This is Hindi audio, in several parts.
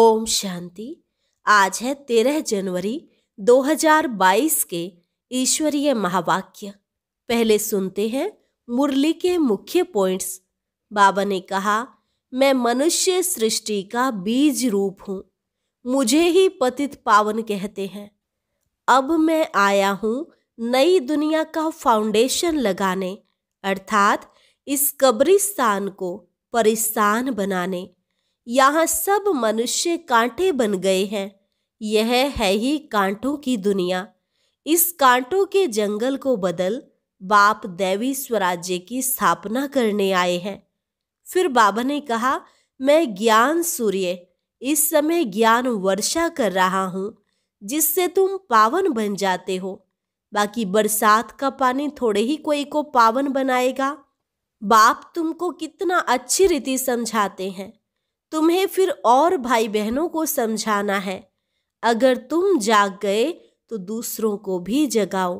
ओम शांति आज है तेरह जनवरी 2022 के ईश्वरीय महावाक्य पहले सुनते हैं मुरली के मुख्य पॉइंट्स बाबा ने कहा मैं मनुष्य सृष्टि का बीज रूप हूँ मुझे ही पतित पावन कहते हैं अब मैं आया हूँ नई दुनिया का फाउंडेशन लगाने अर्थात इस कब्रिस्तान को परिस्तान बनाने यहाँ सब मनुष्य कांटे बन गए हैं यह है ही कांटों की दुनिया इस कांटों के जंगल को बदल बाप देवी स्वराज्य की स्थापना करने आए हैं फिर बाबा ने कहा मैं ज्ञान सूर्य इस समय ज्ञान वर्षा कर रहा हूँ जिससे तुम पावन बन जाते हो बाकी बरसात का पानी थोड़े ही कोई को पावन बनाएगा बाप तुमको कितना अच्छी रीति समझाते हैं तुम्हें फिर और भाई बहनों को समझाना है अगर तुम जाग गए तो दूसरों को भी जगाओ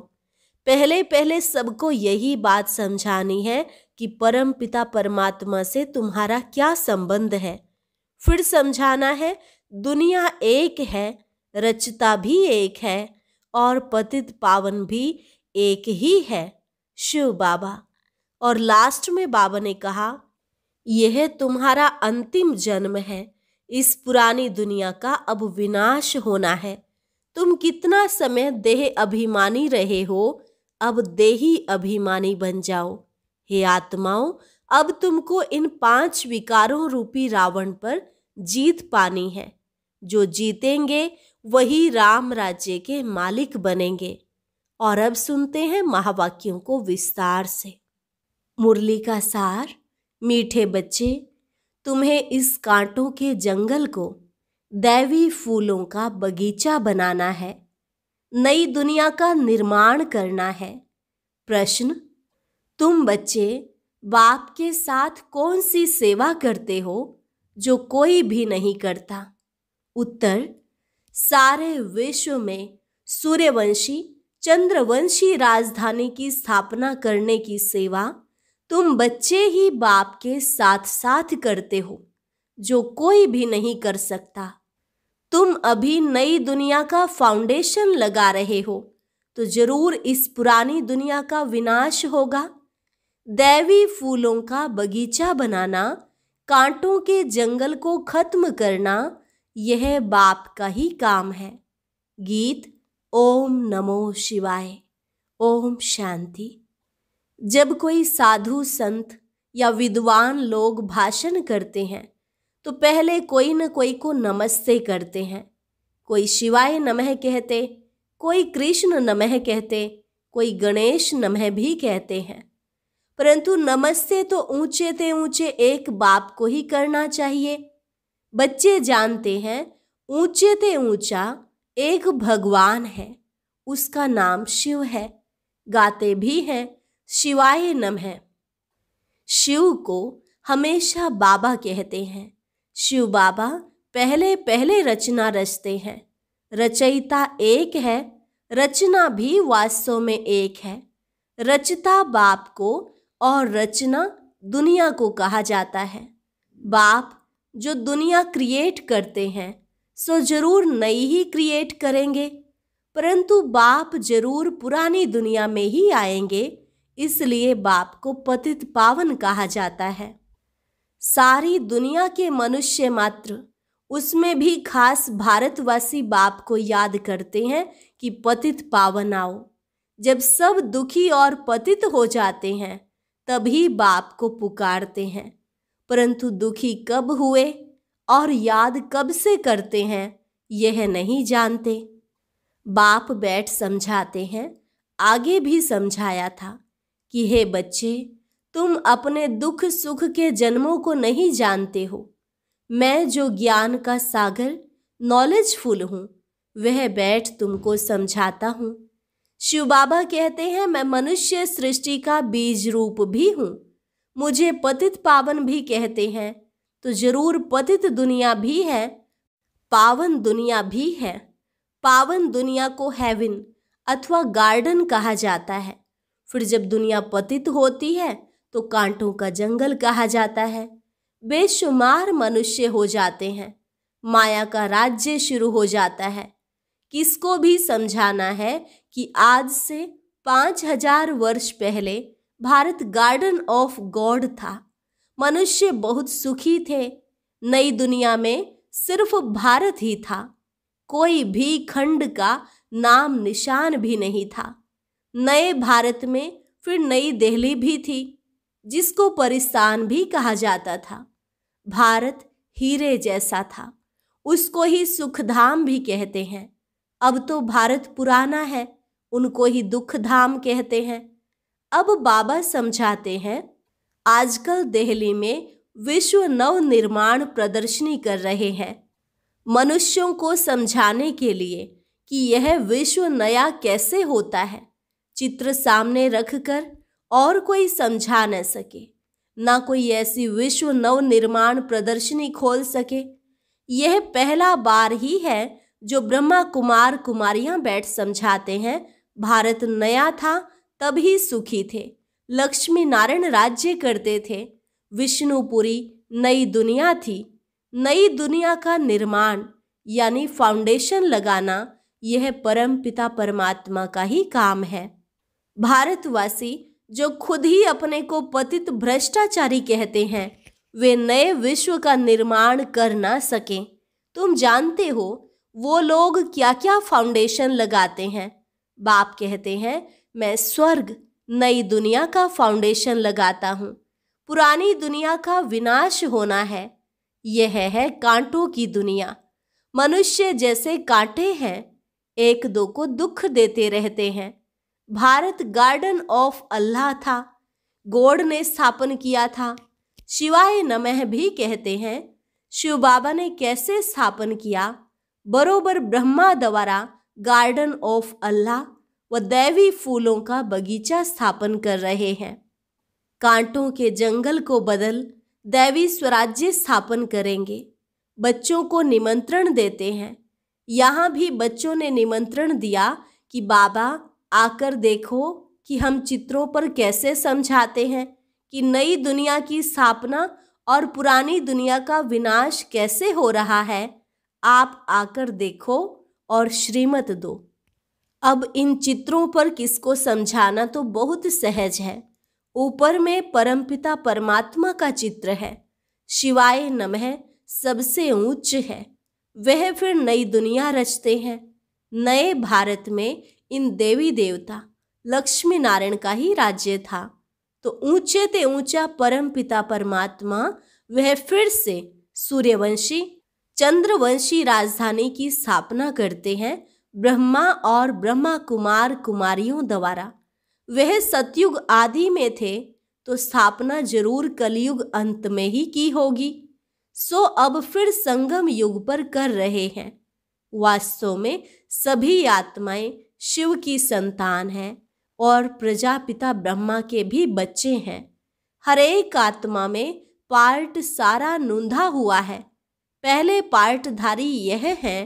पहले पहले सबको यही बात समझानी है कि परम पिता परमात्मा से तुम्हारा क्या संबंध है फिर समझाना है दुनिया एक है रचता भी एक है और पतित पावन भी एक ही है शिव बाबा और लास्ट में बाबा ने कहा यह तुम्हारा अंतिम जन्म है इस पुरानी दुनिया का अब विनाश होना है तुम कितना समय देह अभिमानी रहे हो अब देही अभिमानी बन जाओ हे आत्माओं अब तुमको इन पांच विकारों रूपी रावण पर जीत पानी है जो जीतेंगे वही राम राज्य के मालिक बनेंगे और अब सुनते हैं महावाक्यों को विस्तार से मुरली का सार मीठे बच्चे तुम्हें इस कांटों के जंगल को दैवी फूलों का बगीचा बनाना है नई दुनिया का निर्माण करना है प्रश्न तुम बच्चे बाप के साथ कौन सी सेवा करते हो जो कोई भी नहीं करता उत्तर सारे विश्व में सूर्यवंशी चंद्रवंशी राजधानी की स्थापना करने की सेवा तुम बच्चे ही बाप के साथ साथ करते हो जो कोई भी नहीं कर सकता तुम अभी नई दुनिया का फाउंडेशन लगा रहे हो तो जरूर इस पुरानी दुनिया का विनाश होगा दैवी फूलों का बगीचा बनाना कांटों के जंगल को खत्म करना यह बाप का ही काम है गीत ओम नमो शिवाय ओम शांति जब कोई साधु संत या विद्वान लोग भाषण करते हैं तो पहले कोई न कोई को नमस्ते करते हैं कोई शिवाय नमः कहते कोई कृष्ण नमः कहते कोई गणेश नमः भी कहते हैं परंतु नमस्ते तो ऊंचे ते ऊंचे एक बाप को ही करना चाहिए बच्चे जानते हैं ऊंचे ते ऊंचा एक भगवान है उसका नाम शिव है गाते भी हैं शिवाय नम है शिव को हमेशा बाबा कहते हैं शिव बाबा पहले पहले रचना रचते हैं रचयिता एक है रचना भी वास्तव में एक है रचता बाप को और रचना दुनिया को कहा जाता है बाप जो दुनिया क्रिएट करते हैं सो जरूर नई ही क्रिएट करेंगे परंतु बाप जरूर पुरानी दुनिया में ही आएंगे इसलिए बाप को पतित पावन कहा जाता है सारी दुनिया के मनुष्य मात्र उसमें भी खास भारतवासी बाप को याद करते हैं कि पतित पावन आओ जब सब दुखी और पतित हो जाते हैं तभी बाप को पुकारते हैं परंतु दुखी कब हुए और याद कब से करते हैं यह नहीं जानते बाप बैठ समझाते हैं आगे भी समझाया था कि हे बच्चे तुम अपने दुख सुख के जन्मों को नहीं जानते हो मैं जो ज्ञान का सागर नॉलेजफुल हूँ वह बैठ तुमको समझाता हूँ शिव बाबा कहते हैं मैं मनुष्य सृष्टि का बीज रूप भी हूँ मुझे पतित पावन भी कहते हैं तो जरूर पतित दुनिया भी है पावन दुनिया भी है पावन दुनिया को हेवन अथवा गार्डन कहा जाता है फिर जब दुनिया पतित होती है तो कांटों का जंगल कहा जाता है बेशुमार मनुष्य हो जाते हैं माया का राज्य शुरू हो जाता है किसको भी समझाना है कि आज से पाँच हजार वर्ष पहले भारत गार्डन ऑफ गॉड था मनुष्य बहुत सुखी थे नई दुनिया में सिर्फ भारत ही था कोई भी खंड का नाम निशान भी नहीं था नए भारत में फिर नई दिल्ली भी थी जिसको परिस्तान भी कहा जाता था भारत हीरे जैसा था उसको ही सुखधाम भी कहते हैं अब तो भारत पुराना है उनको ही दुखधाम कहते हैं अब बाबा समझाते हैं आजकल दिल्ली में विश्व नव निर्माण प्रदर्शनी कर रहे हैं मनुष्यों को समझाने के लिए कि यह विश्व नया कैसे होता है चित्र सामने रखकर और कोई समझा न सके ना कोई ऐसी विश्व नव निर्माण प्रदर्शनी खोल सके यह पहला बार ही है जो ब्रह्मा कुमार कुमारियां बैठ समझाते हैं भारत नया था तभी सुखी थे लक्ष्मी नारायण राज्य करते थे विष्णुपुरी नई दुनिया थी नई दुनिया का निर्माण यानी फाउंडेशन लगाना यह परम पिता परमात्मा का ही काम है भारतवासी जो खुद ही अपने को पतित भ्रष्टाचारी कहते हैं वे नए विश्व का निर्माण कर ना सकें तुम जानते हो वो लोग क्या क्या फाउंडेशन लगाते हैं बाप कहते हैं मैं स्वर्ग नई दुनिया का फाउंडेशन लगाता हूँ पुरानी दुनिया का विनाश होना है यह है कांटों की दुनिया मनुष्य जैसे कांटे हैं एक दो को दुख देते रहते हैं भारत गार्डन ऑफ अल्लाह था गोड ने स्थापन किया था शिवाय नमः भी कहते हैं शिव बाबा ने कैसे स्थापन किया बरोबर ब्रह्मा द्वारा गार्डन ऑफ अल्लाह व दैवी फूलों का बगीचा स्थापन कर रहे हैं कांटों के जंगल को बदल दैवी स्वराज्य स्थापन करेंगे बच्चों को निमंत्रण देते हैं यहाँ भी बच्चों ने निमंत्रण दिया कि बाबा आकर देखो कि हम चित्रों पर कैसे समझाते हैं कि नई दुनिया की स्थापना और पुरानी दुनिया का विनाश कैसे हो रहा है आप आकर देखो और श्रीमत दो अब इन चित्रों पर किसको समझाना तो बहुत सहज है ऊपर में परमपिता परमात्मा का चित्र है शिवाय नमः सबसे ऊंच है वह फिर नई दुनिया रचते हैं नए भारत में इन देवी देवता लक्ष्मी नारायण का ही राज्य था तो ऊंचे ते ऊंचा पिता परमात्मा वह फिर से सूर्यवंशी चंद्रवंशी राजधानी की स्थापना करते हैं ब्रह्मा और ब्रह्मा कुमार कुमारियों द्वारा वह सतयुग आदि में थे तो स्थापना जरूर कलयुग अंत में ही की होगी सो अब फिर संगम युग पर कर रहे हैं वास्तव में सभी आत्माएं शिव की संतान है और प्रजापिता ब्रह्मा के भी बच्चे हैं हरेक आत्मा में पार्ट सारा नूंधा हुआ है पहले पार्टधारी यह है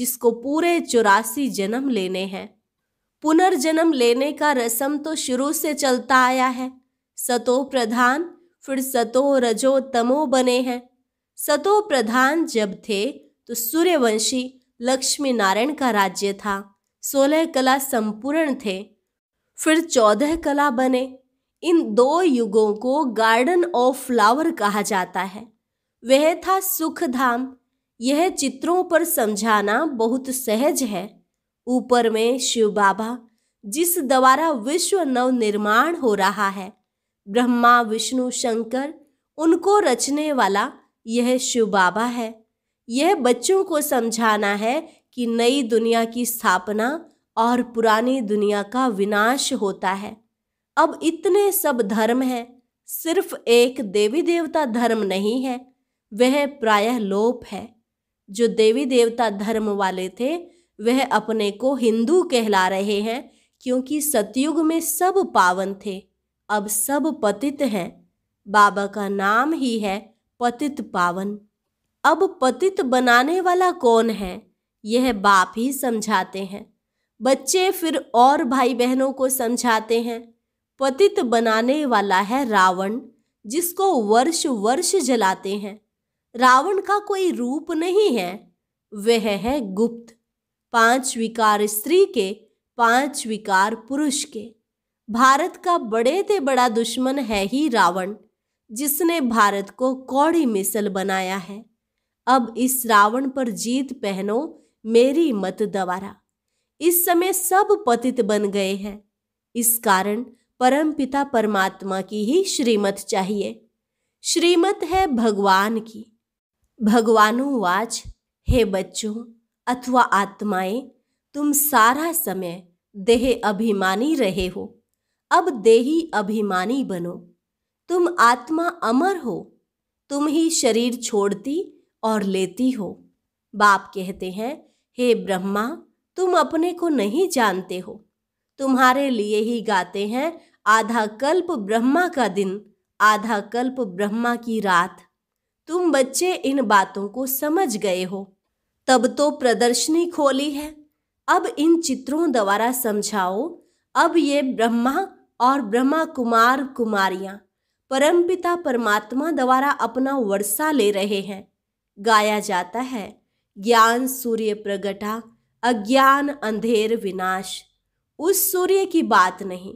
जिसको पूरे चौरासी जन्म लेने हैं पुनर्जन्म लेने का रसम तो शुरू से चलता आया है सतो प्रधान फिर सतो रजो तमो बने हैं सतो प्रधान जब थे तो सूर्यवंशी लक्ष्मी नारायण का राज्य था सोलह कला संपूर्ण थे फिर चौदह कला बने इन दो युगों को गार्डन ऑफ फ्लावर कहा जाता है वह था सुख धाम यह चित्रों पर समझाना बहुत सहज है ऊपर में शिव बाबा जिस द्वारा विश्व नव निर्माण हो रहा है ब्रह्मा विष्णु शंकर उनको रचने वाला यह शिव बाबा है यह बच्चों को समझाना है कि नई दुनिया की स्थापना और पुरानी दुनिया का विनाश होता है अब इतने सब धर्म हैं सिर्फ एक देवी देवता धर्म नहीं है वह प्रायः लोप है जो देवी देवता धर्म वाले थे वह अपने को हिंदू कहला रहे हैं क्योंकि सतयुग में सब पावन थे अब सब पतित हैं बाबा का नाम ही है पतित पावन अब पतित बनाने वाला कौन है यह बाप ही समझाते हैं बच्चे फिर और भाई बहनों को समझाते हैं पतित बनाने वाला है रावण जिसको वर्ष वर्ष जलाते हैं रावण का कोई रूप नहीं है वह है गुप्त पांच विकार स्त्री के पांच विकार पुरुष के भारत का बड़े से बड़ा दुश्मन है ही रावण जिसने भारत को कौड़ी मिसल बनाया है अब इस रावण पर जीत पहनो मेरी मत दवारा इस समय सब पतित बन गए हैं इस कारण परमपिता परमात्मा की ही श्रीमत चाहिए श्रीमत है भगवान की वाच हे बच्चों अथवा आत्माएं तुम सारा समय देह अभिमानी रहे हो अब देही अभिमानी बनो तुम आत्मा अमर हो तुम ही शरीर छोड़ती और लेती हो बाप कहते हैं हे ब्रह्मा तुम अपने को नहीं जानते हो तुम्हारे लिए ही गाते हैं आधा कल्प ब्रह्मा का दिन आधा कल्प ब्रह्मा की रात तुम बच्चे इन बातों को समझ गए हो तब तो प्रदर्शनी खोली है अब इन चित्रों द्वारा समझाओ अब ये ब्रह्मा और ब्रह्मा कुमार कुमारियाँ परमपिता परमात्मा द्वारा अपना वर्षा ले रहे हैं गाया जाता है ज्ञान सूर्य प्रगटा अज्ञान अंधेर विनाश उस सूर्य की बात नहीं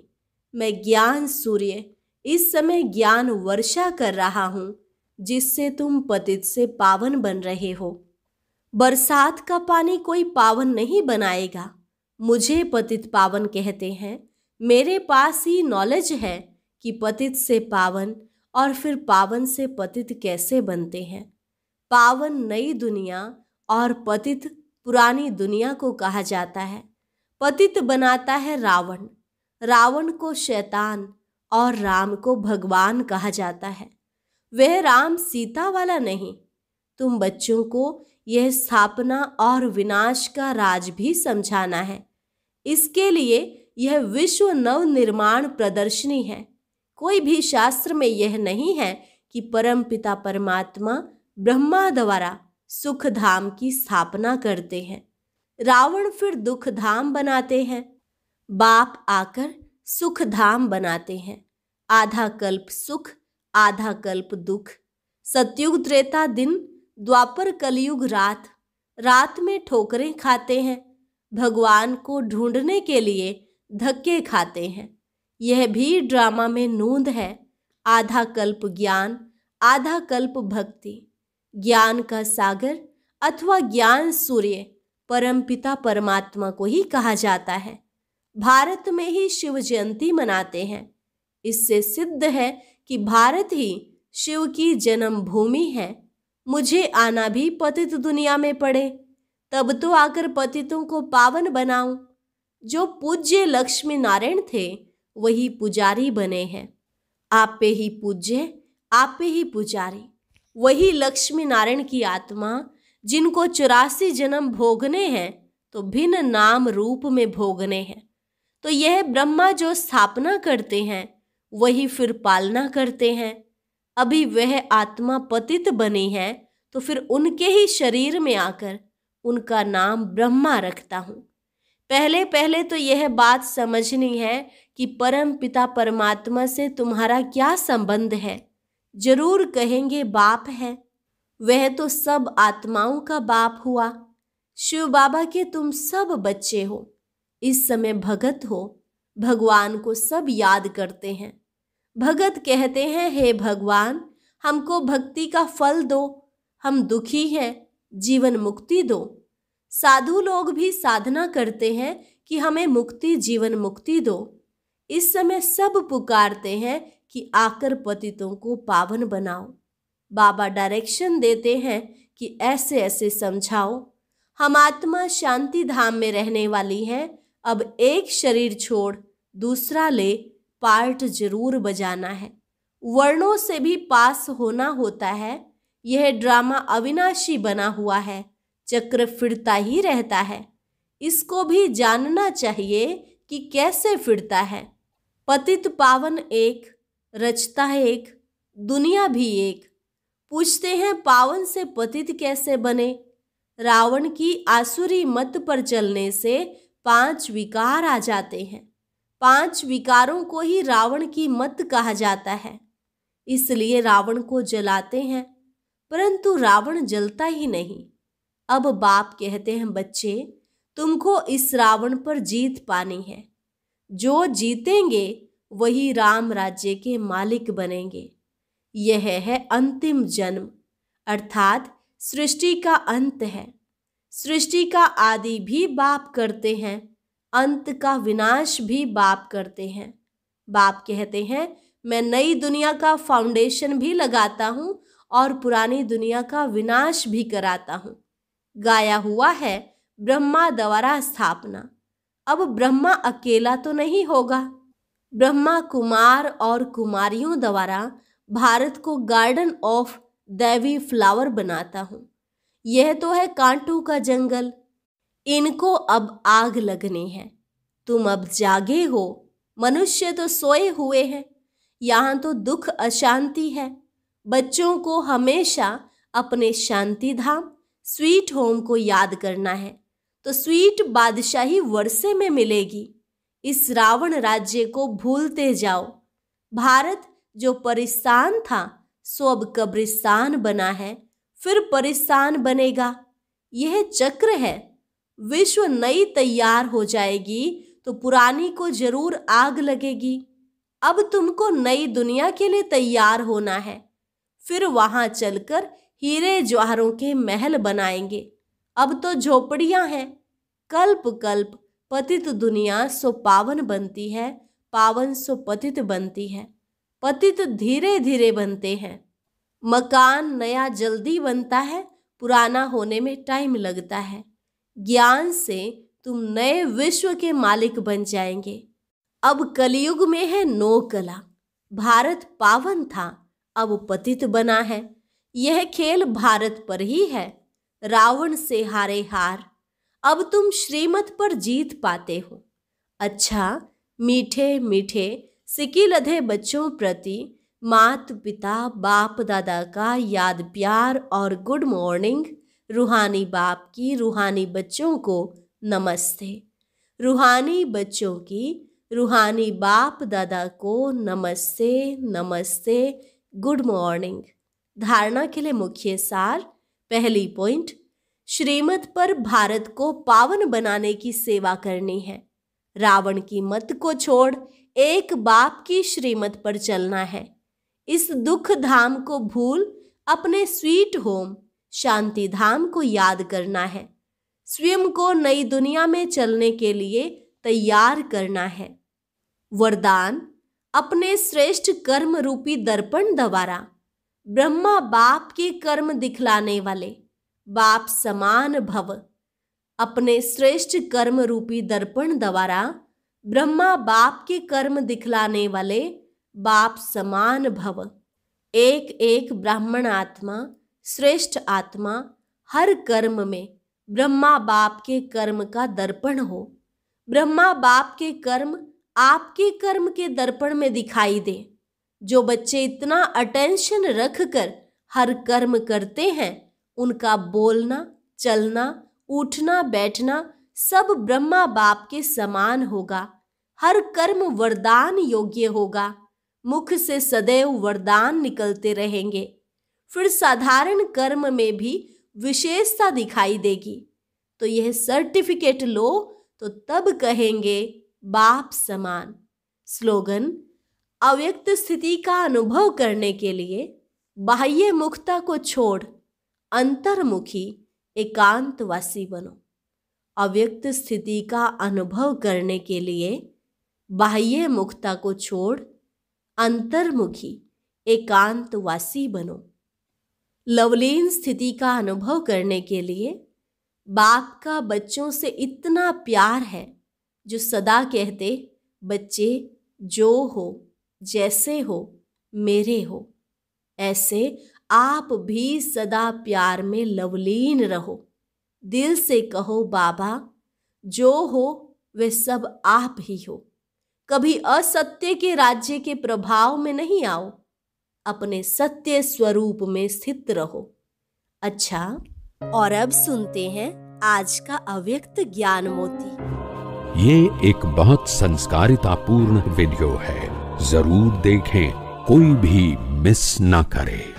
मैं ज्ञान सूर्य इस समय ज्ञान वर्षा कर रहा हूँ जिससे तुम पतित से पावन बन रहे हो बरसात का पानी कोई पावन नहीं बनाएगा मुझे पतित पावन कहते हैं मेरे पास ही नॉलेज है कि पतित से पावन और फिर पावन से पतित कैसे बनते हैं पावन नई दुनिया और पतित पुरानी दुनिया को कहा जाता है पतित बनाता है रावण रावण को शैतान और राम को भगवान कहा जाता है वह राम सीता वाला नहीं तुम बच्चों को यह स्थापना और विनाश का राज भी समझाना है इसके लिए यह विश्व नवनिर्माण प्रदर्शनी है कोई भी शास्त्र में यह नहीं है कि परमपिता परमात्मा ब्रह्मा द्वारा सुख धाम की स्थापना करते हैं रावण फिर दुख धाम बनाते हैं बाप आकर सुख धाम बनाते हैं आधा कल्प सुख आधा कल्प दुख सतयुग त्रेता दिन द्वापर कलयुग रात रात में ठोकरें खाते हैं भगवान को ढूंढने के लिए धक्के खाते हैं यह भी ड्रामा में नूंद है आधा कल्प ज्ञान आधा कल्प भक्ति ज्ञान का सागर अथवा ज्ञान सूर्य परमपिता परमात्मा को ही कहा जाता है भारत में ही शिव जयंती मनाते हैं इससे सिद्ध है कि भारत ही शिव की जन्मभूमि है मुझे आना भी पतित दुनिया में पड़े तब तो आकर पतितों को पावन बनाऊं जो पूज्य लक्ष्मी नारायण थे वही पुजारी बने हैं आप पे ही पूज्य आप पे ही पुजारी वही लक्ष्मी नारायण की आत्मा जिनको चौरासी जन्म भोगने हैं तो भिन्न नाम रूप में भोगने हैं तो यह ब्रह्मा जो स्थापना करते हैं वही फिर पालना करते हैं अभी वह आत्मा पतित बनी है तो फिर उनके ही शरीर में आकर उनका नाम ब्रह्मा रखता हूँ पहले पहले तो यह बात समझनी है कि परम पिता परमात्मा से तुम्हारा क्या संबंध है जरूर कहेंगे बाप है वह तो सब आत्माओं का बाप हुआ शिव बाबा के तुम सब बच्चे हो इस समय भगत हो भगवान को सब याद करते हैं भगत कहते हैं हे भगवान हमको भक्ति का फल दो हम दुखी हैं जीवन मुक्ति दो साधु लोग भी साधना करते हैं कि हमें मुक्ति जीवन मुक्ति दो इस समय सब पुकारते हैं कि आकर पतितों को पावन बनाओ बाबा डायरेक्शन देते हैं कि ऐसे ऐसे समझाओ हम आत्मा शांति धाम में रहने वाली है अब एक शरीर छोड़ दूसरा ले पार्ट जरूर बजाना है वर्णों से भी पास होना होता है यह ड्रामा अविनाशी बना हुआ है चक्र फिरता ही रहता है इसको भी जानना चाहिए कि कैसे फिरता है पतित पावन एक रचता है एक दुनिया भी एक पूछते हैं पावन से पतित कैसे बने रावण की आसुरी मत पर चलने से पांच विकार आ जाते हैं पांच विकारों को ही रावण की मत कहा जाता है इसलिए रावण को जलाते हैं परंतु रावण जलता ही नहीं अब बाप कहते हैं बच्चे तुमको इस रावण पर जीत पानी है जो जीतेंगे वही राम राज्य के मालिक बनेंगे यह है अंतिम जन्म अर्थात सृष्टि का अंत है सृष्टि का आदि भी बाप करते हैं अंत का विनाश भी बाप करते हैं बाप कहते हैं मैं नई दुनिया का फाउंडेशन भी लगाता हूँ और पुरानी दुनिया का विनाश भी कराता हूँ गाया हुआ है ब्रह्मा द्वारा स्थापना अब ब्रह्मा अकेला तो नहीं होगा ब्रह्मा कुमार और कुमारियों द्वारा भारत को गार्डन ऑफ दैवी फ्लावर बनाता हूँ यह तो है कांटों का जंगल इनको अब आग लगने हैं तुम अब जागे हो मनुष्य तो सोए हुए हैं यहाँ तो दुख अशांति है बच्चों को हमेशा अपने शांति धाम स्वीट होम को याद करना है तो स्वीट बादशाही वर्षे में मिलेगी इस रावण राज्य को भूलते जाओ भारत जो परिस्तान था सो अब कब्रिस्तान बना है फिर परिस्तान बनेगा यह चक्र है विश्व नई तैयार हो जाएगी तो पुरानी को जरूर आग लगेगी अब तुमको नई दुनिया के लिए तैयार होना है फिर वहां चलकर हीरे ज्वारों के महल बनाएंगे अब तो झोपड़ियाँ हैं कल्प कल्प पतित दुनिया सो पावन बनती है पावन सो पतित बनती है पतित धीरे धीरे बनते हैं मकान नया जल्दी बनता है पुराना होने में टाइम लगता है ज्ञान से तुम नए विश्व के मालिक बन जाएंगे अब कलयुग में है नो कला भारत पावन था अब पतित बना है यह खेल भारत पर ही है रावण से हारे हार अब तुम श्रीमत पर जीत पाते हो अच्छा मीठे मीठे सिकी लधे बच्चों प्रति मात पिता बाप दादा का याद प्यार और गुड मॉर्निंग रूहानी बाप की रूहानी बच्चों को नमस्ते रूहानी बच्चों की रूहानी बाप दादा को नमस्ते नमस्ते गुड मॉर्निंग धारणा के लिए मुख्य सार पहली पॉइंट श्रीमत पर भारत को पावन बनाने की सेवा करनी है रावण की मत को छोड़ एक बाप की श्रीमत पर चलना है इस दुख धाम को भूल अपने स्वीट होम शांति धाम को याद करना है स्वयं को नई दुनिया में चलने के लिए तैयार करना है वरदान अपने श्रेष्ठ कर्म रूपी दर्पण द्वारा ब्रह्मा बाप के कर्म दिखलाने वाले बाप समान भव अपने श्रेष्ठ कर्म रूपी दर्पण द्वारा ब्रह्मा बाप के कर्म दिखलाने वाले बाप समान भव एक एक ब्राह्मण आत्मा श्रेष्ठ आत्मा हर कर्म में ब्रह्मा बाप के कर्म का दर्पण हो ब्रह्मा बाप के कर्म आपके कर्म के दर्पण में दिखाई दे जो बच्चे इतना अटेंशन रख कर हर कर्म करते हैं उनका बोलना चलना उठना बैठना सब ब्रह्मा बाप के समान होगा हर कर्म वरदान योग्य होगा मुख से सदैव वरदान निकलते रहेंगे फिर साधारण कर्म में भी विशेषता दिखाई देगी तो यह सर्टिफिकेट लो तो तब कहेंगे बाप समान स्लोगन अव्यक्त स्थिति का अनुभव करने के लिए बाह्य मुखता को छोड़ अंतर्मुखी एकांतवासी बनो अव्यक्त स्थिति का अनुभव करने के लिए बाह्य मुक्ता को छोड़ अंतर्मुखी एकांतवासी बनो लवलीन स्थिति का अनुभव करने के लिए बाप का बच्चों से इतना प्यार है जो सदा कहते बच्चे जो हो जैसे हो मेरे हो ऐसे आप भी सदा प्यार में लवलीन रहो दिल से कहो बाबा जो हो वे सब आप ही हो कभी असत्य के राज्य के प्रभाव में नहीं आओ अपने सत्य स्वरूप में स्थित रहो अच्छा और अब सुनते हैं आज का अव्यक्त ज्ञान मोती ये एक बहुत संस्कारिता पूर्ण वीडियो है जरूर देखें कोई भी मिस ना करे